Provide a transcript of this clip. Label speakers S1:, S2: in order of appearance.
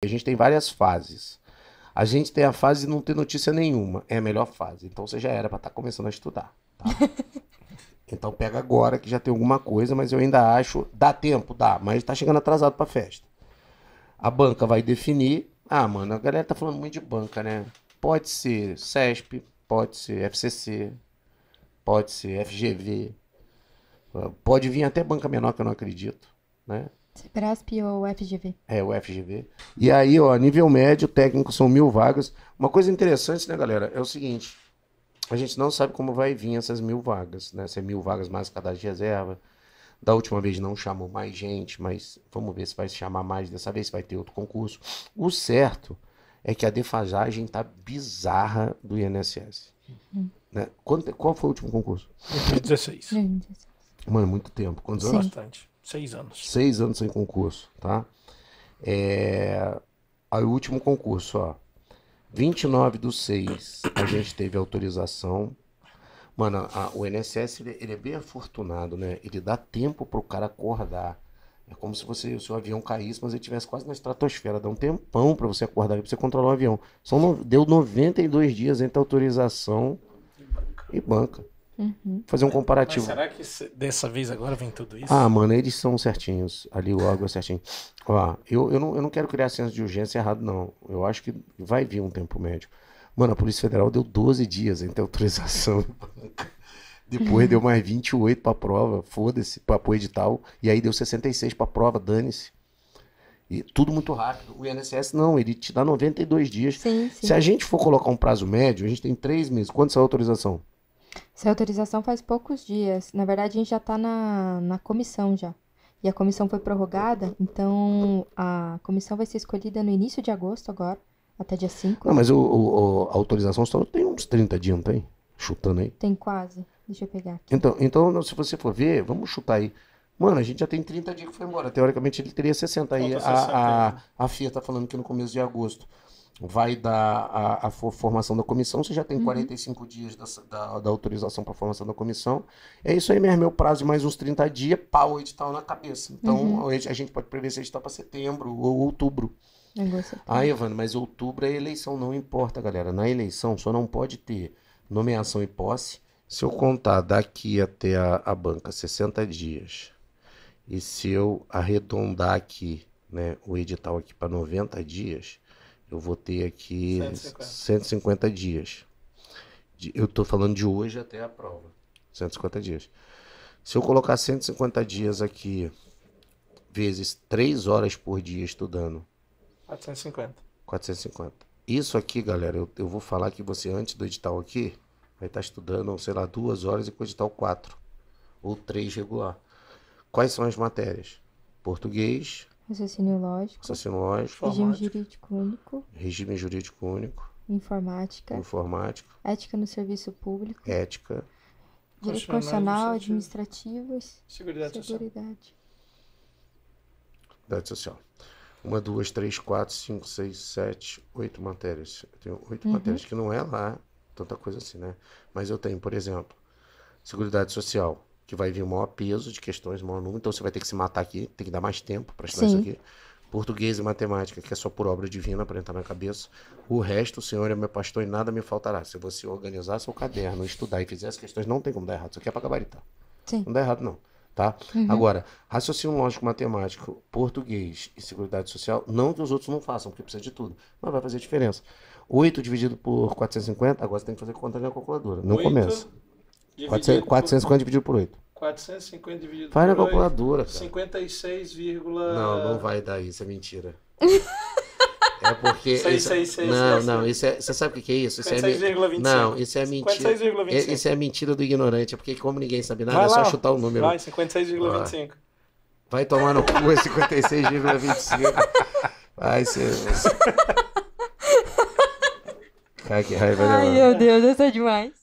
S1: A gente tem várias fases. A gente tem a fase de não ter notícia nenhuma. É a melhor fase. Então você já era para estar tá começando a estudar. Tá? então pega agora que já tem alguma coisa, mas eu ainda acho. Dá tempo, dá, mas está chegando atrasado para festa. A banca vai definir. Ah, mano, a galera tá falando muito de banca, né? Pode ser CESP, pode ser FCC, pode ser FGV, pode vir até banca menor, que eu não acredito, né? CEPRASP ou FGV? É, o FGV. E aí, ó, nível médio, técnico são mil vagas. Uma coisa interessante, né, galera, é o seguinte. A gente não sabe como vai vir essas mil vagas, né? Se é mil vagas mais cadastro de reserva. Da última vez não chamou mais gente, mas vamos ver se vai se chamar mais dessa vez, se vai ter outro concurso. O certo é que a defasagem tá bizarra do INSS. Uhum. Né? qual foi o último concurso? 2016. Mano, muito tempo. Quantos anos? Bastante. Seis anos. Seis anos sem concurso, tá? É... Aí o último concurso, ó. 29 do 6, a gente teve autorização. Mano, a, o INSS, ele, ele, é bem afortunado, né? Ele dá tempo pro cara acordar. É como se você, o seu avião caísse, mas ele estivesse quase na estratosfera. Dá um tempão para você acordar, para você controlar o avião. Só no, deu 92 dias entre autorização e banca. E banca. Uhum. Fazer um comparativo. Mas será que dessa vez agora vem tudo isso? Ah, mano, eles são certinhos. Ali o água é certinho. Ó, eu, eu, não, eu não quero criar senso de urgência errado, não. Eu acho que vai vir um tempo médio Mano, a Polícia Federal deu 12 dias entre autorização. Depois deu mais 28 pra prova, foda-se, pra pro edital. E aí deu 66 pra prova, dane-se. E tudo muito rápido. O INSS não, ele te dá 92 dias. Sim, sim. Se a gente for colocar um prazo médio, a gente tem três meses. Quanto é a autorização? Essa autorização faz poucos dias. Na verdade, a gente já está na, na comissão já. E a comissão foi prorrogada, então a comissão vai ser escolhida no início de agosto agora, até dia 5. Não, mas o, o- a autorização só tem uns 30 dias, não tem? Chutando aí. Tem quase. Deixa eu pegar aqui. Então, então se você for ver, vamos chutar aí. Mano, a gente já tem 30 dias que foi embora. Teoricamente ele teria 60 aí. A, a, né? a FIA tá falando que no começo de agosto vai dar a, a, formação da comissão, você já tem 45 uhum. dias da, da, da autorização para formação da comissão. É isso aí mesmo, meu prazo de mais uns 30 dias, pau o edital na cabeça. Então, uhum. a gente pode prever se edital para setembro ou outubro. Ah, é Ivan, mas outubro é eleição, não importa, galera. Na eleição só não pode ter nomeação e posse. Se eu contar daqui até a, a banca 60 dias, e se eu arredondar aqui, né, o edital aqui para 90 dias, eu vou ter aqui 150, 150 dias. Eu estou falando de hoje até a prova. 150 dias. Se eu colocar 150 dias aqui, vezes 3 horas por dia estudando. 450. 450. Isso aqui, galera, eu, eu vou falar que você antes do edital aqui vai estar tá estudando, sei lá, 2 horas e com o edital 4. Ou 3 regular. Quais são as matérias? Português, Raciocínio lógico. Raciocínio lógico. Regime jurídico único. Regime jurídico único. Informática. Informática. Ética no serviço público. Ética. Direito constitucional, administrativo. Seguridade, Seguridade. Social. social. Uma, duas, três, quatro, cinco, seis, sete, oito matérias. Eu tenho oito uhum. matérias, que não é lá tanta coisa assim, né? Mas eu tenho, por exemplo, Seguridade Social que vai vir o maior peso de questões, o maior número. Então você vai ter que se matar aqui, tem que dar mais tempo para estudar Sim. isso aqui. Português e matemática, que é só por obra divina para entrar na cabeça. O resto, o Senhor é meu pastor e nada me faltará. Se você organizar seu caderno, estudar e fizer as questões, não tem como dar errado. Isso aqui é para gabaritar. Sim. Não dá errado, não. Tá? Uhum. Agora, raciocínio lógico matemático, português e seguridade social, não que os outros não façam, porque precisa de tudo, mas vai fazer diferença. 8 dividido por 450, agora você tem que fazer conta na calculadora. Não começa. 400, 450 por... dividido por 8. 450 dividido Faz por 8. Faz na calculadora, cara. 56, não, não vai dar isso, é mentira. É porque. 666. É- não, né, não, assim. isso é. Você sabe o que é isso? isso 56,25. É... Não, isso é mentira. 56,25. Isso é mentira do ignorante, é porque como ninguém sabe nada, lá, é só chutar o número. Vai, 56,25. Vai tomar no cu, 56,25. Vai ser. Cara, que raiva né, Ai, meu Deus, isso é demais.